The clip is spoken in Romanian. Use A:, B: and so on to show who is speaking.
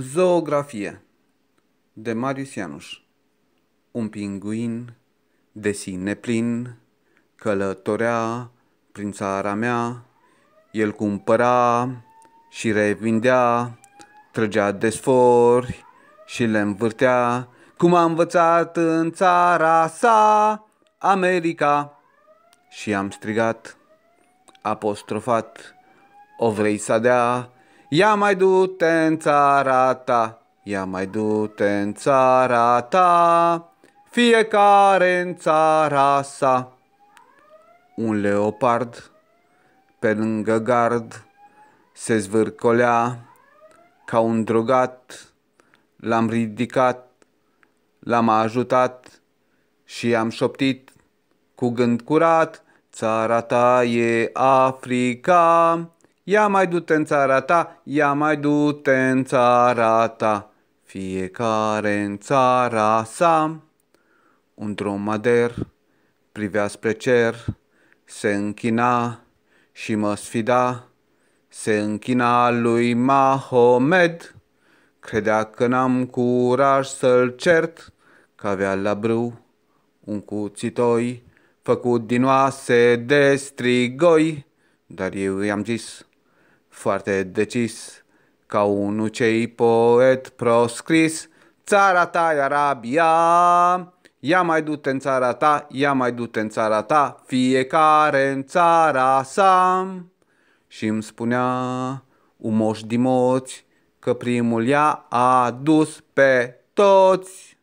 A: Zoografie de Marius Ianuș Un pinguin de sine plin călătorea prin țara mea, el cumpăra și revindea, trăgea de sfori și le învârtea, cum a învățat în țara sa America. Și am strigat, apostrofat, o vrei să dea, Ia mai du-te în țara ta, ia mai du-te în țara ta, fiecare în țara sa. Un leopard pe lângă gard se zvârcolea ca un drogat. L-am ridicat, l-am ajutat și am șoptit cu gând curat. Țara ta e Africa, Ia mai du-te în țara ta, ia mai du-te în țara ta, fiecare în țara sa. Un dromader privea spre cer, se închina și mă sfida, se închina lui Mahomed. Credea că n-am curaj să-l cert, că avea la brâu un cuțitoi făcut din oase de strigoi, dar eu i-am zis, foarte decis, ca un ucei poet proscris, țara ta e Arabia, ia mai du-te în țara ta, ia mai du-te în țara ta, fiecare în țara sa. Și îmi spunea umoș dimoți că primul i-a adus pe toți.